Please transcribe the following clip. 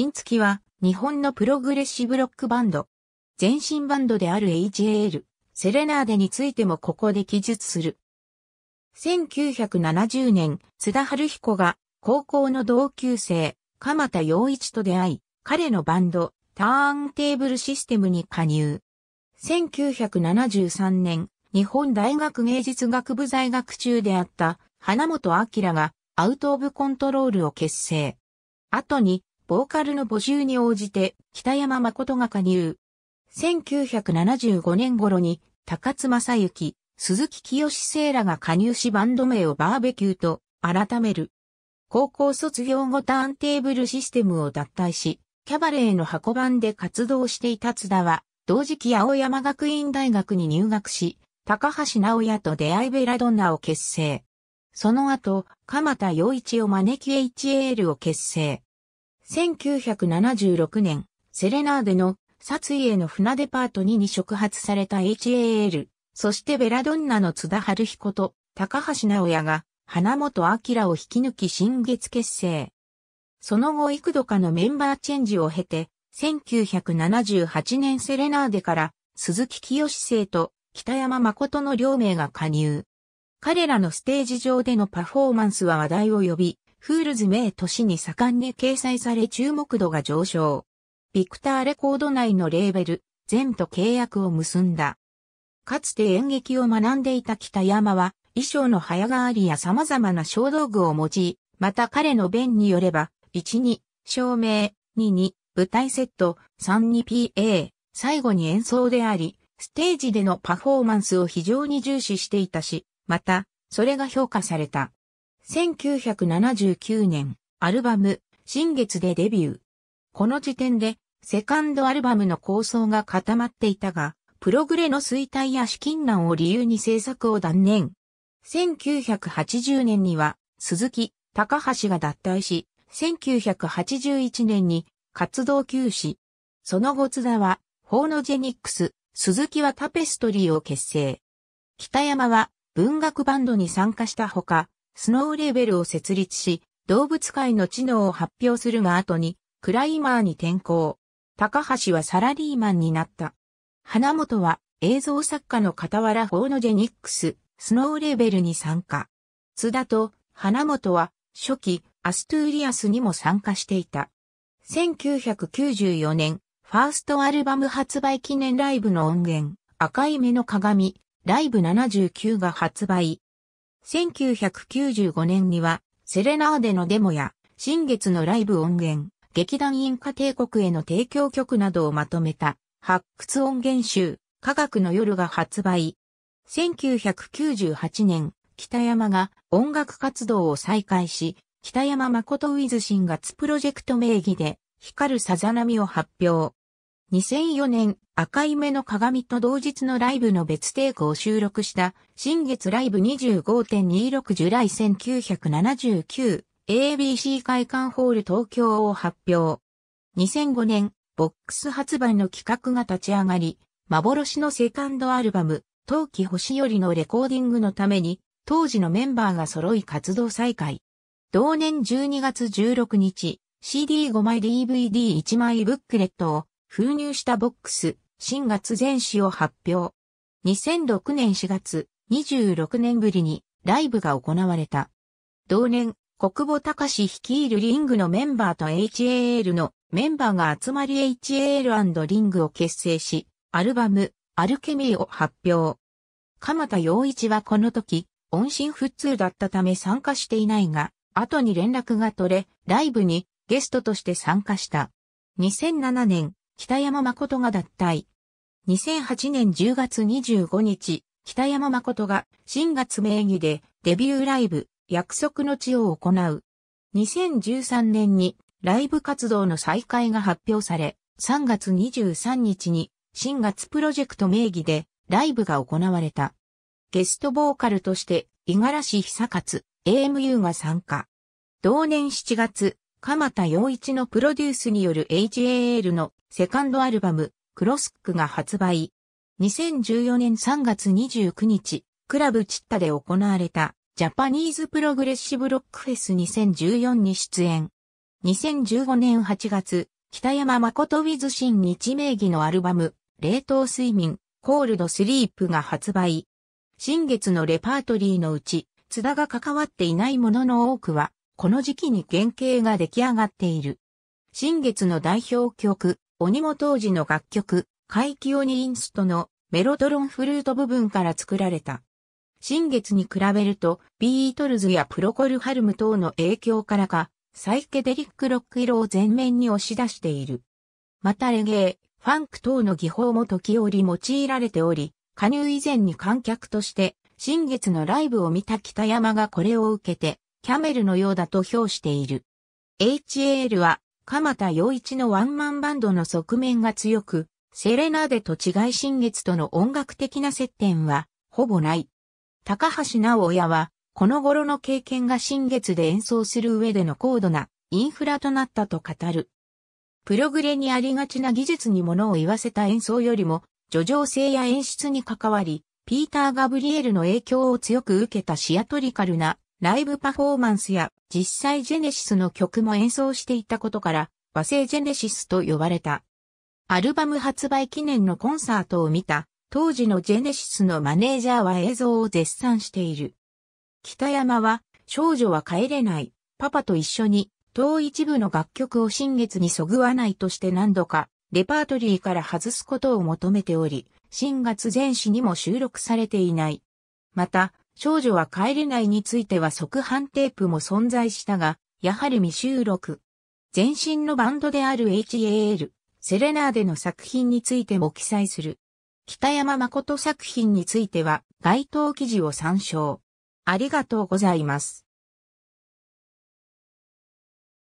新月は日本のプログレッシブロックバンド。全身バンドである HAL、セレナーデについてもここで記述する。1970年、津田春彦が高校の同級生、鎌田洋一と出会い、彼のバンド、ターンテーブルシステムに加入。1973年、日本大学芸術学部在学中であった花本明がアウトオブコントロールを結成。後にボーカルの募集に応じて、北山誠が加入。1975年頃に、高津正幸、鈴木清聖らが加入しバンド名をバーベキューと改める。高校卒業後ターンテーブルシステムを脱退し、キャバレーの箱番で活動していた津田は、同時期青山学院大学に入学し、高橋直也と出会いベラドンナを結成。その後、鎌田洋一を招き HAL を結成。1976年、セレナーデの殺意への船デパートにに触発された HAL、そしてベラドンナの津田春彦と高橋直也が花本明を引き抜き新月結成。その後幾度かのメンバーチェンジを経て、1978年セレナーデから鈴木清生と北山誠の両名が加入。彼らのステージ上でのパフォーマンスは話題を呼び、フールズ名都市に盛んに掲載され注目度が上昇。ビクターレコード内のレーベル、全と契約を結んだ。かつて演劇を学んでいた北山は、衣装の早変わりや様々な小道具を用い、また彼の弁によれば、1に、照明、2に、舞台セット、3に PA、最後に演奏であり、ステージでのパフォーマンスを非常に重視していたし、また、それが評価された。1979年、アルバム、新月でデビュー。この時点で、セカンドアルバムの構想が固まっていたが、プログレの衰退や資金難を理由に制作を断念。1980年には、鈴木、高橋が脱退し、1981年に活動休止。その後津田は、ホーノジェニックス、鈴木はタペストリーを結成。北山は文学バンドに参加したほか、スノーレベルを設立し、動物界の知能を発表するが後に、クライマーに転向。高橋はサラリーマンになった。花本は映像作家の傍らフォーノジェニックス、スノーレベルに参加。津田と花本は初期アストゥーリアスにも参加していた。1994年、ファーストアルバム発売記念ライブの音源、赤い目の鏡、ライブ79が発売。1995年には、セレナーデのデモや、新月のライブ音源、劇団インカ帝国への提供曲などをまとめた、発掘音源集、科学の夜が発売。1998年、北山が音楽活動を再開し、北山誠ウィズ新月プロジェクト名義で、光るさざ波を発表。2004年、赤い目の鏡と同日のライブの別テイクを収録した、新月ライブ25.26ジュライ1979、ABC 会館ホール東京を発表。2005年、ボックス発売の企画が立ち上がり、幻のセカンドアルバム、冬季星よりのレコーディングのために、当時のメンバーが揃い活動再開。同年12月16日、CD5 枚 DVD1 枚ブックレットを封入したボックス、新月全史を発表。2006年4月、26年ぶりにライブが行われた。同年、国母隆率いるリングのメンバーと HAL のメンバーが集まり HAL& リングを結成し、アルバム、アルケミーを発表。鎌田洋一はこの時、音信不通だったため参加していないが、後に連絡が取れ、ライブにゲストとして参加した。2007年、北山誠が脱退。2008年10月25日、北山誠が新月名義でデビューライブ、約束の地を行う。2013年にライブ活動の再開が発表され、3月23日に新月プロジェクト名義でライブが行われた。ゲストボーカルとして、五十嵐久勝、AMU が参加。同年7月、鎌田洋一のプロデュースによる HAL のセカンドアルバム、クロスックが発売。2014年3月29日、クラブチッタで行われたジャパニーズプログレッシブロックフェス2014に出演。2015年8月、北山誠ウィズ新日名義のアルバム、冷凍睡眠、コールドスリープが発売。新月のレパートリーのうち、津田が関わっていないものの多くは、この時期に原型が出来上がっている。新月の代表曲、鬼も当時の楽曲、怪奇鬼インストのメロトロンフルート部分から作られた。新月に比べると、ビートルズやプロコルハルム等の影響からか、サイケデリックロック色を前面に押し出している。またレゲエ、ファンク等の技法も時折用いられており、加入以前に観客として、新月のライブを見た北山がこれを受けて、キャメルのようだと評している。HAL は、鎌田洋一のワンマンバンドの側面が強く、セレナーデと違い新月との音楽的な接点は、ほぼない。高橋直親は、この頃の経験が新月で演奏する上での高度なインフラとなったと語る。プログレにありがちな技術に物を言わせた演奏よりも、叙情性や演出に関わり、ピーター・ガブリエルの影響を強く受けたシアトリカルなライブパフォーマンスや実際ジェネシスの曲も演奏していたことから、和製ジェネシスと呼ばれた。アルバム発売記念のコンサートを見た、当時のジェネシスのマネージャーは映像を絶賛している。北山は、少女は帰れない、パパと一緒に、当一部の楽曲を新月にそぐわないとして何度か、レパートリーから外すことを求めており、新月全史にも収録されていない。また、少女は帰れないについては即反テープも存在したが、やはり未収録。前身のバンドである HAL、セレナーデの作品についても記載する。北山誠作品については、該当記事を参照。ありがとうございます。